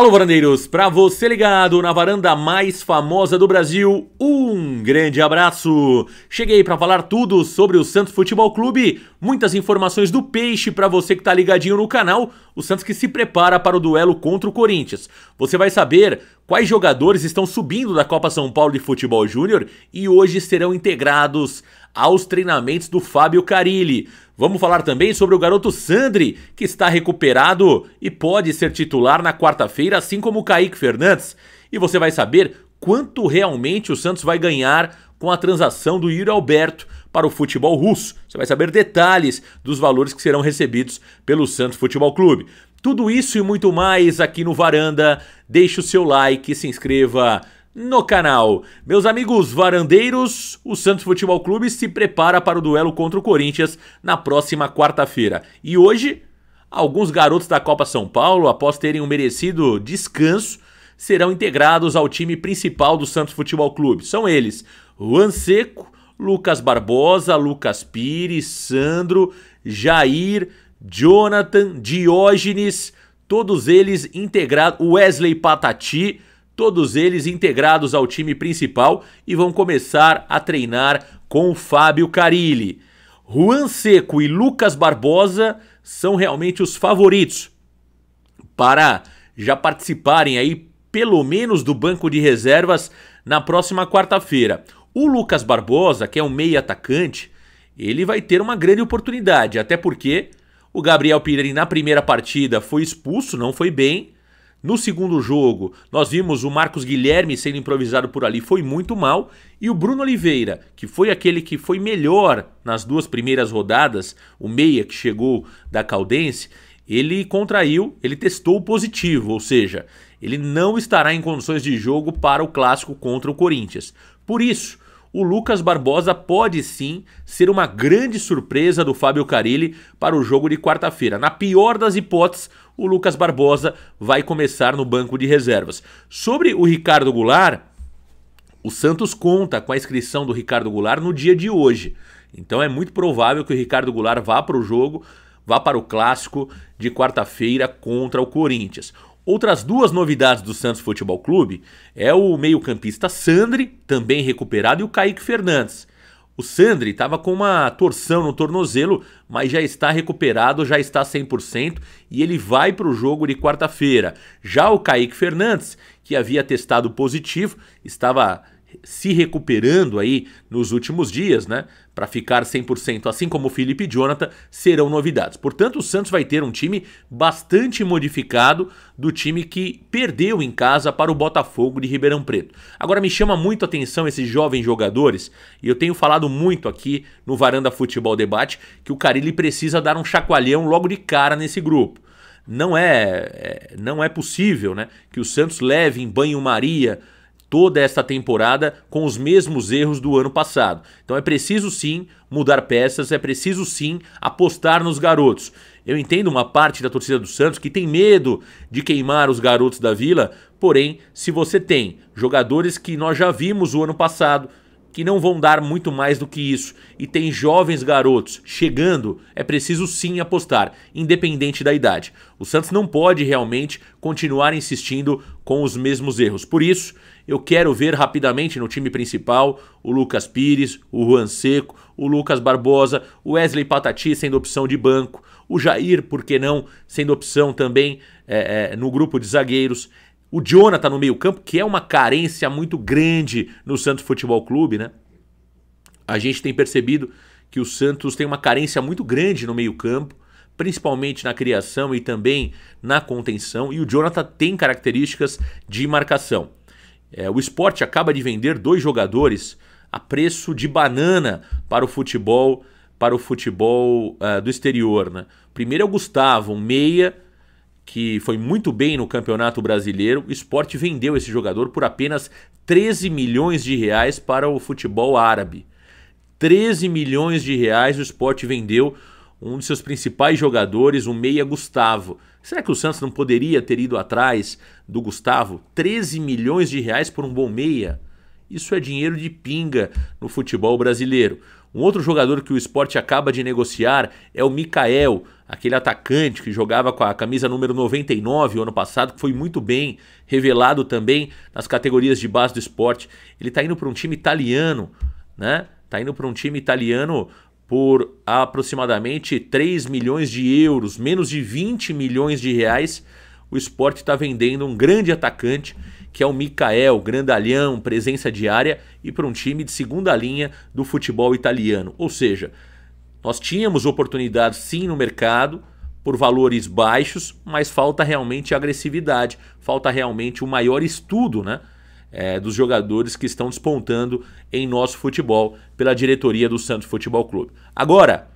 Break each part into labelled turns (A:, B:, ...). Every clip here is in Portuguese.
A: Alô, varandeiros! Pra você ligado na varanda mais famosa do Brasil, um grande abraço! Cheguei para falar tudo sobre o Santos Futebol Clube, muitas informações do peixe para você que tá ligadinho no canal, o Santos que se prepara para o duelo contra o Corinthians. Você vai saber quais jogadores estão subindo da Copa São Paulo de Futebol Júnior e hoje serão integrados aos treinamentos do Fábio Carilli. Vamos falar também sobre o garoto Sandri, que está recuperado e pode ser titular na quarta-feira, assim como o Kaique Fernandes. E você vai saber quanto realmente o Santos vai ganhar com a transação do Yuri Alberto para o futebol russo. Você vai saber detalhes dos valores que serão recebidos pelo Santos Futebol Clube. Tudo isso e muito mais aqui no Varanda. Deixe o seu like, se inscreva no canal. Meus amigos varandeiros, o Santos Futebol Clube se prepara para o duelo contra o Corinthians na próxima quarta-feira. E hoje, alguns garotos da Copa São Paulo, após terem um merecido descanso, serão integrados ao time principal do Santos Futebol Clube. São eles: Juan Seco, Lucas Barbosa, Lucas Pires, Sandro, Jair, Jonathan, Diógenes, todos eles integrados, Wesley Patati todos eles integrados ao time principal e vão começar a treinar com o Fábio Carilli. Juan Seco e Lucas Barbosa são realmente os favoritos para já participarem aí pelo menos do banco de reservas na próxima quarta-feira. O Lucas Barbosa, que é um meio atacante, ele vai ter uma grande oportunidade, até porque o Gabriel Pirani na primeira partida foi expulso, não foi bem, no segundo jogo, nós vimos o Marcos Guilherme sendo improvisado por ali, foi muito mal, e o Bruno Oliveira, que foi aquele que foi melhor nas duas primeiras rodadas, o meia que chegou da Caldense, ele contraiu, ele testou positivo, ou seja, ele não estará em condições de jogo para o clássico contra o Corinthians. Por isso, o Lucas Barbosa pode sim ser uma grande surpresa do Fábio Carilli para o jogo de quarta-feira. Na pior das hipóteses, o Lucas Barbosa vai começar no banco de reservas. Sobre o Ricardo Goulart, o Santos conta com a inscrição do Ricardo Goulart no dia de hoje. Então é muito provável que o Ricardo Goulart vá para o jogo, vá para o clássico de quarta-feira contra o Corinthians. Outras duas novidades do Santos Futebol Clube é o meio-campista Sandri, também recuperado, e o Kaique Fernandes. O Sandri estava com uma torção no tornozelo, mas já está recuperado, já está 100% e ele vai para o jogo de quarta-feira. Já o Kaique Fernandes, que havia testado positivo, estava se recuperando aí nos últimos dias, né? Para ficar 100%, assim como o Felipe e Jonathan, serão novidades. Portanto, o Santos vai ter um time bastante modificado do time que perdeu em casa para o Botafogo de Ribeirão Preto. Agora, me chama muito a atenção esses jovens jogadores, e eu tenho falado muito aqui no Varanda Futebol Debate que o Carilli precisa dar um chacoalhão logo de cara nesse grupo não é, é não é possível né, que o Santos leve em banho-maria toda esta temporada com os mesmos erros do ano passado. Então é preciso sim mudar peças, é preciso sim apostar nos garotos. Eu entendo uma parte da torcida do Santos que tem medo de queimar os garotos da vila, porém, se você tem jogadores que nós já vimos o ano passado que não vão dar muito mais do que isso e tem jovens garotos chegando, é preciso sim apostar, independente da idade. O Santos não pode realmente continuar insistindo com os mesmos erros. Por isso, eu quero ver rapidamente no time principal o Lucas Pires, o Juan Seco, o Lucas Barbosa, o Wesley Patati sendo opção de banco, o Jair, por que não, sendo opção também é, é, no grupo de zagueiros. O Jonathan no meio-campo, que é uma carência muito grande no Santos Futebol Clube, né? A gente tem percebido que o Santos tem uma carência muito grande no meio-campo, principalmente na criação e também na contenção, e o Jonathan tem características de marcação. É, o esporte acaba de vender dois jogadores a preço de banana para o futebol para o futebol uh, do exterior. Né? Primeiro é o Gustavo, um meia que foi muito bem no Campeonato Brasileiro, o esporte vendeu esse jogador por apenas 13 milhões de reais para o futebol árabe. 13 milhões de reais o esporte vendeu um de seus principais jogadores, o meia Gustavo. Será que o Santos não poderia ter ido atrás do Gustavo? 13 milhões de reais por um bom meia? Isso é dinheiro de pinga no futebol brasileiro. Um outro jogador que o esporte acaba de negociar é o Mikael, aquele atacante que jogava com a camisa número 99 o ano passado, que foi muito bem revelado também nas categorias de base do esporte. Ele está indo para um time italiano, né? Está indo para um time italiano por aproximadamente 3 milhões de euros, menos de 20 milhões de reais. O esporte está vendendo um grande atacante que é o Mikael, grandalhão, presença diária e para um time de segunda linha do futebol italiano. Ou seja, nós tínhamos oportunidades sim no mercado por valores baixos, mas falta realmente agressividade, falta realmente o um maior estudo, né? É, dos jogadores que estão despontando em nosso futebol pela diretoria do Santos Futebol Clube. Agora,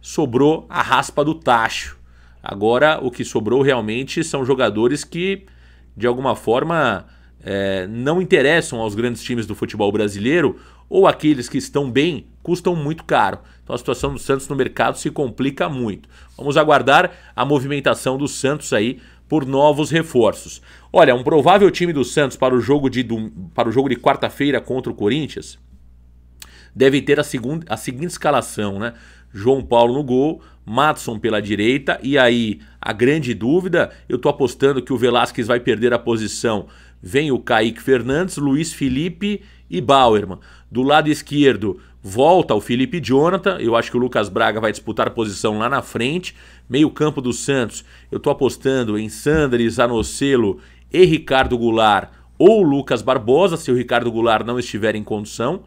A: sobrou a raspa do tacho. Agora, o que sobrou realmente são jogadores que, de alguma forma, é, não interessam aos grandes times do futebol brasileiro ou aqueles que estão bem custam muito caro. Então a situação do Santos no mercado se complica muito. Vamos aguardar a movimentação do Santos aí por novos reforços. Olha, um provável time do Santos para o jogo de, para o jogo de quarta-feira contra o Corinthians deve ter a, segunda, a seguinte escalação, né? João Paulo no gol, Matson pela direita, e aí a grande dúvida, eu tô apostando que o Velasquez vai perder a posição vem o Kaique Fernandes, Luiz Felipe e Bauerman. Do lado esquerdo, volta o Felipe Jonathan. Eu acho que o Lucas Braga vai disputar posição lá na frente. Meio campo do Santos, eu estou apostando em Sandres, Anocelo e Ricardo Goulart ou Lucas Barbosa, se o Ricardo Goulart não estiver em condição.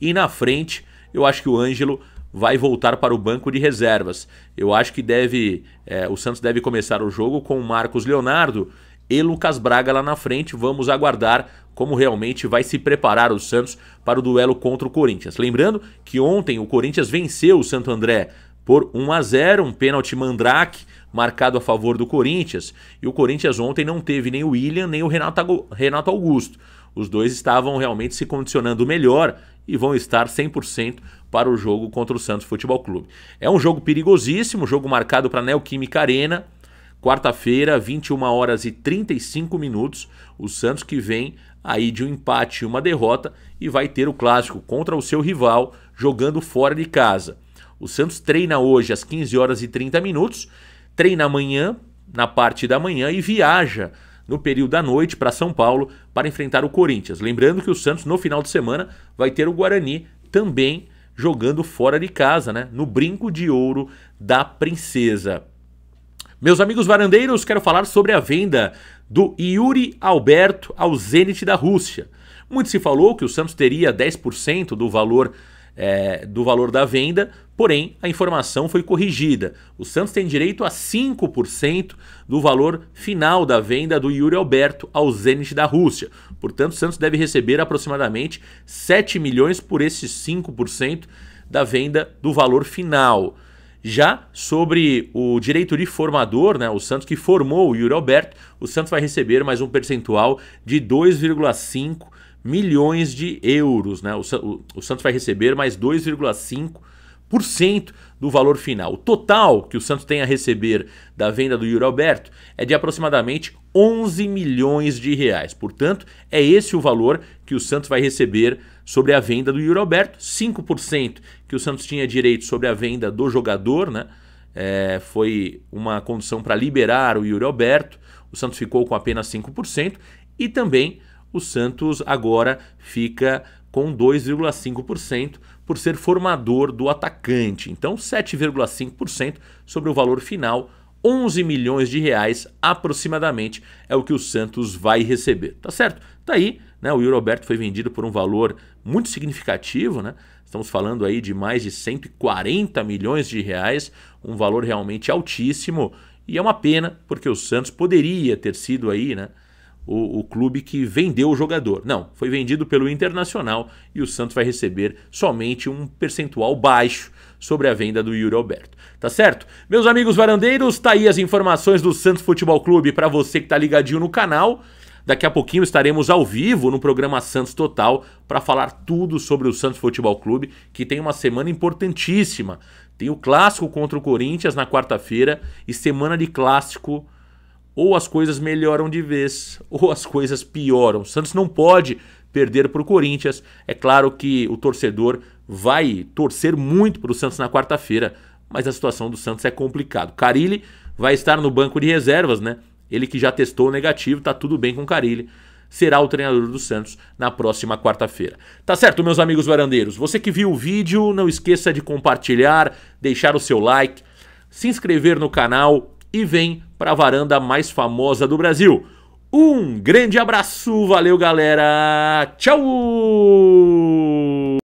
A: E na frente, eu acho que o Ângelo vai voltar para o banco de reservas. Eu acho que deve, é, o Santos deve começar o jogo com o Marcos Leonardo e Lucas Braga lá na frente. Vamos aguardar como realmente vai se preparar o Santos para o duelo contra o Corinthians. Lembrando que ontem o Corinthians venceu o Santo André por 1 a 0, um pênalti Mandrake marcado a favor do Corinthians, e o Corinthians ontem não teve nem o William nem o Renato Augusto. Os dois estavam realmente se condicionando melhor e vão estar 100% para o jogo contra o Santos Futebol Clube. É um jogo perigosíssimo, jogo marcado para a Neoquímica Arena, Quarta-feira, 21 horas e 35 minutos, o Santos que vem aí de um empate e uma derrota e vai ter o clássico contra o seu rival jogando fora de casa. O Santos treina hoje às 15 horas e 30 minutos, treina amanhã, na parte da manhã e viaja no período da noite para São Paulo para enfrentar o Corinthians. Lembrando que o Santos no final de semana vai ter o Guarani também jogando fora de casa, né? No brinco de ouro da Princesa. Meus amigos varandeiros, quero falar sobre a venda do Yuri Alberto ao Zenit da Rússia. Muito se falou que o Santos teria 10% do valor é, do valor da venda, porém a informação foi corrigida. O Santos tem direito a 5% do valor final da venda do Yuri Alberto ao Zenit da Rússia. Portanto, o Santos deve receber aproximadamente 7 milhões por esses 5% da venda do valor final. Já sobre o direito de formador, né, o Santos que formou o Yuri Alberto, o Santos vai receber mais um percentual de 2,5 milhões de euros. Né? O, o, o Santos vai receber mais 2,5 milhões do valor final. O total que o Santos tem a receber da venda do Yuri Alberto é de aproximadamente 11 milhões de reais. Portanto, é esse o valor que o Santos vai receber sobre a venda do Yuri Alberto. 5% que o Santos tinha direito sobre a venda do jogador, né? É, foi uma condição para liberar o Yuri Alberto. O Santos ficou com apenas 5% e também o Santos agora fica com 2,5% por ser formador do atacante. Então, 7,5% sobre o valor final, 11 milhões de reais aproximadamente é o que o Santos vai receber, tá certo? Tá aí, né? O Yuri Alberto foi vendido por um valor muito significativo, né? Estamos falando aí de mais de 140 milhões de reais, um valor realmente altíssimo e é uma pena porque o Santos poderia ter sido aí, né? o, o, clube que vendeu o jogador. Não, foi vendido pelo Internacional e o Santos vai receber somente um percentual baixo sobre a venda do Yuri Alberto. Tá certo? Meus amigos varandeiros, tá aí as informações do Santos Futebol Clube para você que tá ligadinho no canal. Daqui a pouquinho estaremos ao vivo no programa Santos Total para falar tudo sobre o Santos Futebol Clube, que tem uma semana importantíssima. Tem o clássico contra o Corinthians na quarta-feira e semana de clássico ou as coisas melhoram de vez, ou as coisas pioram. O Santos não pode perder para o Corinthians. É claro que o torcedor vai torcer muito para o Santos na quarta-feira, mas a situação do Santos é complicada. Carilli vai estar no banco de reservas, né? Ele que já testou negativo, tá tudo bem com o Carilli. Será o treinador do Santos na próxima quarta-feira. Tá certo, meus amigos varandeiros? Você que viu o vídeo, não esqueça de compartilhar, deixar o seu like, se inscrever no canal e vem para a varanda mais famosa do Brasil. Um grande abraço, valeu galera, tchau!